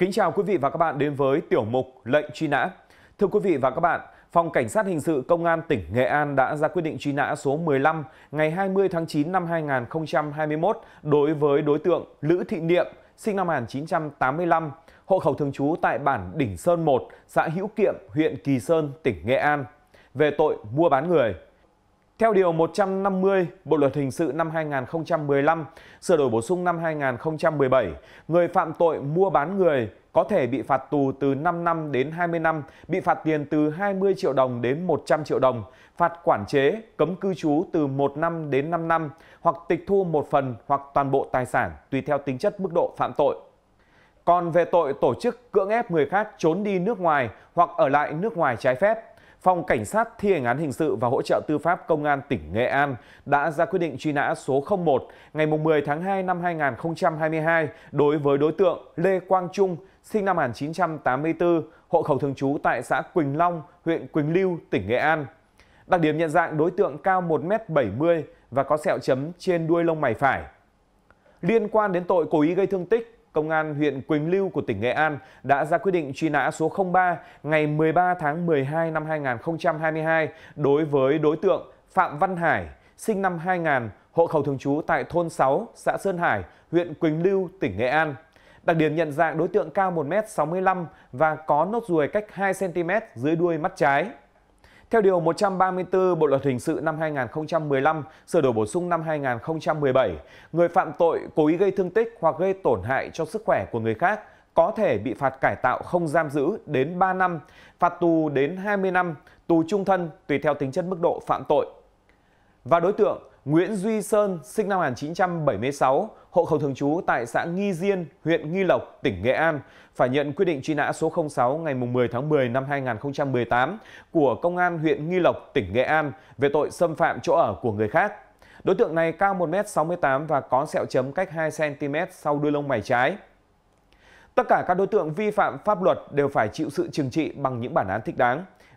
Kính chào quý vị và các bạn đến với tiểu mục lệnh truy nã. Thưa quý vị và các bạn, Phòng Cảnh sát Hình sự Công an tỉnh Nghệ An đã ra quyết định truy nã số 15 ngày 20 tháng 9 năm 2021 đối với đối tượng Lữ Thị Niệm, sinh năm 1985, hộ khẩu thường trú tại bản Đỉnh Sơn 1, xã Hữu Kiệm, huyện Kỳ Sơn, tỉnh Nghệ An, về tội mua bán người. Theo Điều 150 Bộ Luật Hình sự năm 2015, sửa đổi bổ sung năm 2017, người phạm tội mua bán người có thể bị phạt tù từ 5 năm đến 20 năm, bị phạt tiền từ 20 triệu đồng đến 100 triệu đồng, phạt quản chế, cấm cư trú từ 1 năm đến 5 năm, hoặc tịch thu một phần hoặc toàn bộ tài sản tùy theo tính chất mức độ phạm tội. Còn về tội tổ chức cưỡng ép người khác trốn đi nước ngoài hoặc ở lại nước ngoài trái phép, Phòng Cảnh sát thi hành án hình sự và hỗ trợ tư pháp Công an tỉnh Nghệ An đã ra quyết định truy nã số 01 ngày 10 tháng 2 năm 2022 đối với đối tượng Lê Quang Trung, sinh năm 1984, hộ khẩu thường trú tại xã Quỳnh Long, huyện Quỳnh Lưu, tỉnh Nghệ An. Đặc điểm nhận dạng đối tượng cao 1m70 và có sẹo chấm trên đuôi lông mày phải. Liên quan đến tội cố ý gây thương tích, Công an huyện Quỳnh Lưu của tỉnh Nghệ An đã ra quyết định truy nã số 03 ngày 13 tháng 12 năm 2022 đối với đối tượng Phạm Văn Hải, sinh năm 2000, hộ khẩu thường trú tại thôn 6, xã Sơn Hải, huyện Quỳnh Lưu, tỉnh Nghệ An. Đặc điểm nhận dạng đối tượng cao 1m65 và có nốt ruồi cách 2cm dưới đuôi mắt trái. Theo điều 134 Bộ luật hình sự năm 2015 sửa đổi bổ sung năm 2017, người phạm tội cố ý gây thương tích hoặc gây tổn hại cho sức khỏe của người khác có thể bị phạt cải tạo không giam giữ đến 3 năm, phạt tù đến 20 năm, tù trung thân tùy theo tính chất mức độ phạm tội. Và đối tượng Nguyễn Duy Sơn, sinh năm 1976, hộ khẩu thường trú tại xã Nghi Diên, huyện Nghi Lộc, tỉnh Nghệ An, phải nhận quyết định truy nã số 06 ngày 10 tháng 10 năm 2018 của Công an huyện Nghi Lộc, tỉnh Nghệ An về tội xâm phạm chỗ ở của người khác. Đối tượng này cao 1m68 và có sẹo chấm cách 2cm sau đuôi lông mày trái. Tất cả các đối tượng vi phạm pháp luật đều phải chịu sự trừng trị bằng những bản án thích đáng.